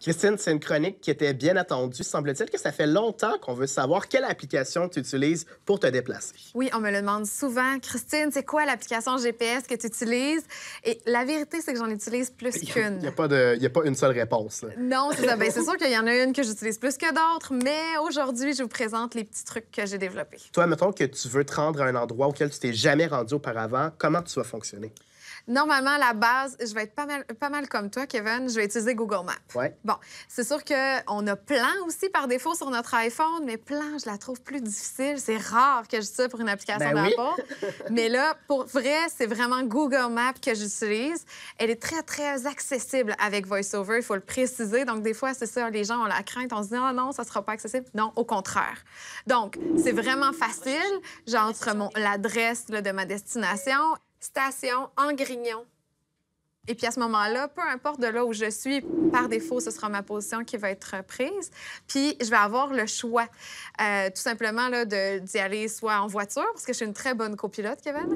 Christine, c'est une chronique qui était bien attendue. Semble-t-il que ça fait longtemps qu'on veut savoir quelle application tu utilises pour te déplacer. Oui, on me le demande souvent. Christine, c'est quoi l'application GPS que tu utilises? Et la vérité, c'est que j'en utilise plus qu'une. Il n'y a, pas une seule réponse. Non, c'est ça. Bien, c'est sûr qu'il y en a une que j'utilise plus que d'autres, mais aujourd'hui, je vous présente les petits trucs que j'ai développés. Toi, mettons que tu veux te rendre à un endroit auquel tu t'es jamais rendu auparavant, comment tu vas fonctionner? Normalement, la base, je vais être pas mal, pas mal comme toi, Kevin. Je vais utiliser Google Maps. Bon, c'est sûr qu'on a plein aussi par défaut sur notre iPhone, mais plein, je la trouve plus difficile. C'est rare que je ça pour une application ben mais là, pour vrai, c'est vraiment Google Maps que j'utilise. Elle est très, très accessible avec VoiceOver, il faut le préciser. Donc, des fois, c'est ça, les gens ont la crainte, on se dit, oh non, ça sera pas accessible. Non, au contraire. Donc, c'est vraiment facile. J'entre l'adresse de ma destination station en Grignon. Et puis à ce moment-là, peu importe de là où je suis, par défaut, ce sera ma position qui va être prise. Puis je vais avoir le choix, euh, tout simplement, d'y aller soit en voiture, parce que je suis une très bonne copilote, Kevin,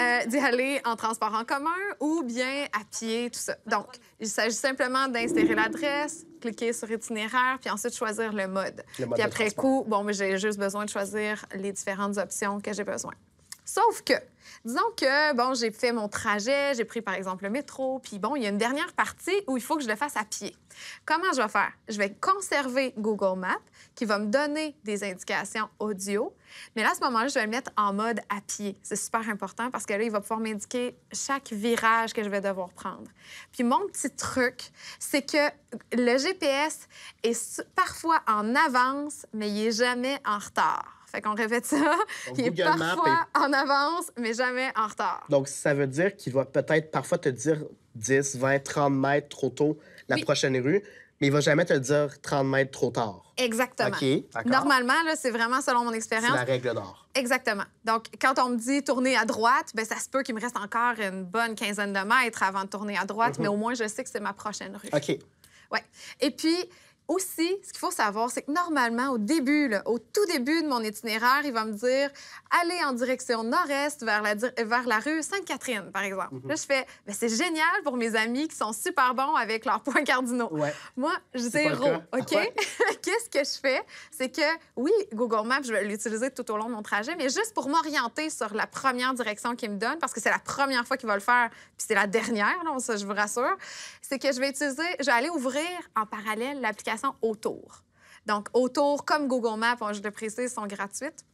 euh, d'y aller en transport en commun ou bien à pied, tout ça. Donc, il s'agit simplement d'insérer l'adresse, cliquer sur itinéraire, puis ensuite choisir le mode. Le mode puis après coup, bon, j'ai juste besoin de choisir les différentes options que j'ai besoin. Sauf que, disons que, bon, j'ai fait mon trajet, j'ai pris par exemple le métro, puis bon, il y a une dernière partie où il faut que je le fasse à pied. Comment je vais faire? Je vais conserver Google Maps qui va me donner des indications audio, mais là, à ce moment-là, je vais le mettre en mode à pied. C'est super important parce que là, il va pouvoir m'indiquer chaque virage que je vais devoir prendre. Puis mon petit truc, c'est que le GPS est parfois en avance, mais il n'est jamais en retard. Fait qu'on répète ça. il est parfois en avance, mais jamais en retard. Donc, ça veut dire qu'il va peut-être parfois te dire 10, 20, 30 mètres trop tôt la prochaine rue, mais il va jamais te dire 30 mètres trop tard. Exactement. OK, Normalement, c'est vraiment selon mon expérience. C'est la règle d'or. Exactement. Donc, quand on me dit tourner à droite, ben ça se peut qu'il me reste encore une bonne quinzaine de mètres avant de tourner à droite, mhm. mais au moins, je sais que c'est ma prochaine rue. OK. Oui. Et puis, aussi, ce qu'il faut savoir, c'est que normalement, au début, au tout début de mon itinéraire, il va me dire allez en direction nord-est vers la, vers la rue Sainte-Catherine, par exemple. Mhm. Là, je fais ben, c'est génial pour mes amis qui sont super bons avec leurs points cardinaux. Moi, zéro. OK? Ah Qu'est-ce que je fais? C'est que, oui, Google Maps, je vais l'utiliser tout au long de mon trajet, mais juste pour m'orienter sur la première direction qu'il me donne, parce que c'est la première fois qu'il va le faire, puis c'est la dernière, là, ça, je vous rassure, c'est que je vais utiliser, je vais aller ouvrir en parallèle l'application autour. Donc, autour, comme Google Maps, je le précise, sont gratuites.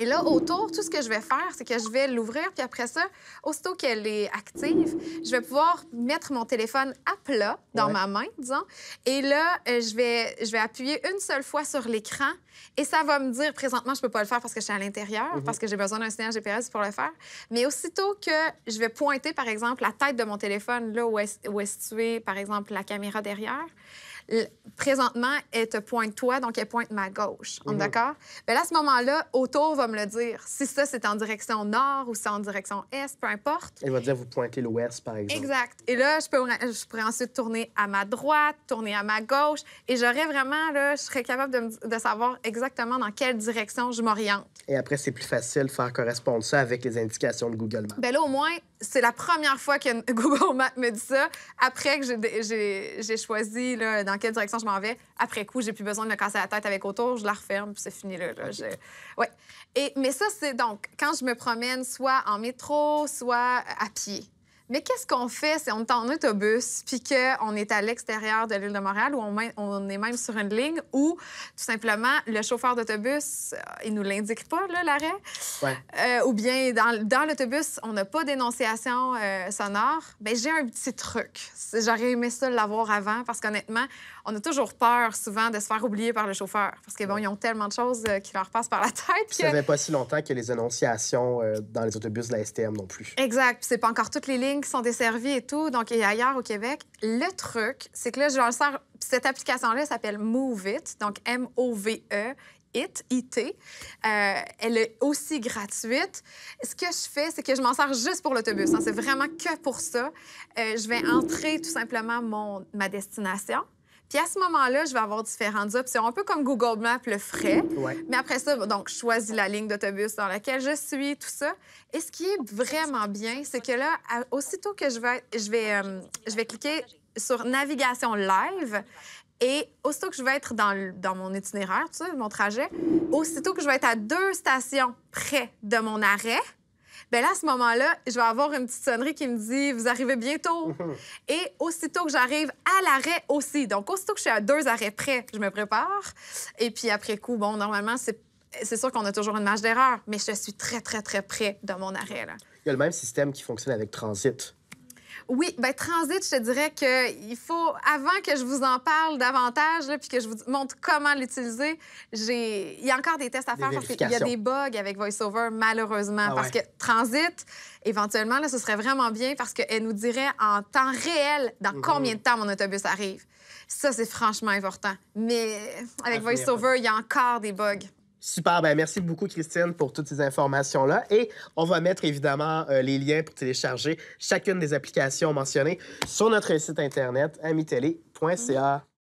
Et là, autour, tout ce que je vais faire, c'est que je vais l'ouvrir, puis après ça, aussitôt qu'elle est active, je vais pouvoir mettre mon téléphone à plat dans ma main, disons. Et là, euh, je vais, je vais appuyer une seule fois sur l'écran et ça va me dire, présentement, je ne peux pas le faire parce que je suis à l'intérieur, mhm. parce que j'ai besoin d'un signal GPS pour le faire. Mais aussitôt que je vais pointer, par exemple, la tête de mon téléphone, là où est située, par exemple, la caméra derrière, présentement, elle te pointe toi, donc elle pointe ma gauche. On est mhm. d'accord? Bien là, à ce moment-là, Auto va me le dire. Si ça, c'est en direction nord ou c'est en direction est, peu importe. il va dire, vous pointez l'ouest, par exemple. Exact. Et là, je, peux, je pourrais ensuite tourner à ma droite, tourner à ma gauche, et j'aurais vraiment, là, je serais capable de, savoir exactement dans quelle direction je m'oriente. Et après, c'est plus facile de faire correspondre ça avec les indications de Google Maps. Bien là, au moins, c'est la première fois que Google Maps me dit ça, après que j'ai choisi là, dans quelle direction je m'en vais. Après coup, j'ai plus besoin de me casser la tête avec autour, je la referme, c'est fini là. là Et, mais ça, c'est donc quand je me promène soit en métro, soit à pied. Mais qu'est-ce qu'on fait si on est en autobus puis qu'on est à l'extérieur de l'île de Montréal ou on, on, est même sur une ligne où tout simplement le chauffeur d'autobus, euh, il nous l'indique pas, l'arrêt. Ouais. Euh, ou bien dans, l'autobus, on n'a pas d'énonciation euh, sonore. Bien, j'ai un petit truc. J'aurais aimé ça l'avoir avant parce qu'honnêtement, on a toujours peur souvent de se faire oublier par le chauffeur parce qu'ils bon, ont tellement de choses qui leur passent par la tête. Ça que... pas si longtemps que les énonciations dans les autobus de la STM non plus. Exact. c'est pas encore toutes les lignes qui sont desservies et tout, donc et ailleurs au Québec. Le truc, c'est que là, je en Cette application-là s'appelle Move It, donc M-O-V-E. IT, IT. Euh, elle est aussi gratuite. Ce que je fais, c'est que je m'en sers juste pour l'autobus. Hein. C'est vraiment que pour ça. Euh, je vais entrer tout simplement mon, ma destination, puis à ce moment-là, je vais avoir différentes options, un peu comme Google Maps le frais. Mais après ça, donc, je choisis la ligne d'autobus dans laquelle je suis, tout ça. Et ce qui est vraiment bien, c'est que là, aussitôt que je vais, je vais, euh, je vais cliquer sur navigation live, et aussitôt que je vais être dans, dans mon itinéraire, tu sais, mon trajet, aussitôt que je vais être à deux stations près de mon arrêt, ben là, à ce moment-là, je vais avoir une petite sonnerie qui me dit Vous arrivez bientôt. Et aussitôt que j'arrive à l'arrêt aussi, donc aussitôt que je suis à deux arrêts près, je me prépare. Et puis après coup, bon, normalement, c'est sûr qu'on a toujours une marge d'erreur, mais je suis très, très, très près de mon arrêt. Il y a le même système qui fonctionne avec Transit. Oui, ben transit, je te dirais qu'il faut, avant que je vous en parle davantage, puis que je vous montre comment l'utiliser, j'ai... il y a encore des tests à faire parce qu'il y a des bugs avec VoiceOver, malheureusement. Ah parce que transit, éventuellement, là, ce serait vraiment bien parce qu'elle nous dirait en temps réel dans mhm. combien de temps mon autobus arrive. Ça, c'est franchement important. Mais avec VoiceOver, il y a encore des bugs. Super, ben merci beaucoup Christine pour toutes ces informations-là. Et on va mettre évidemment euh, les liens pour télécharger chacune des applications mentionnées sur notre site internet amitélé.ca.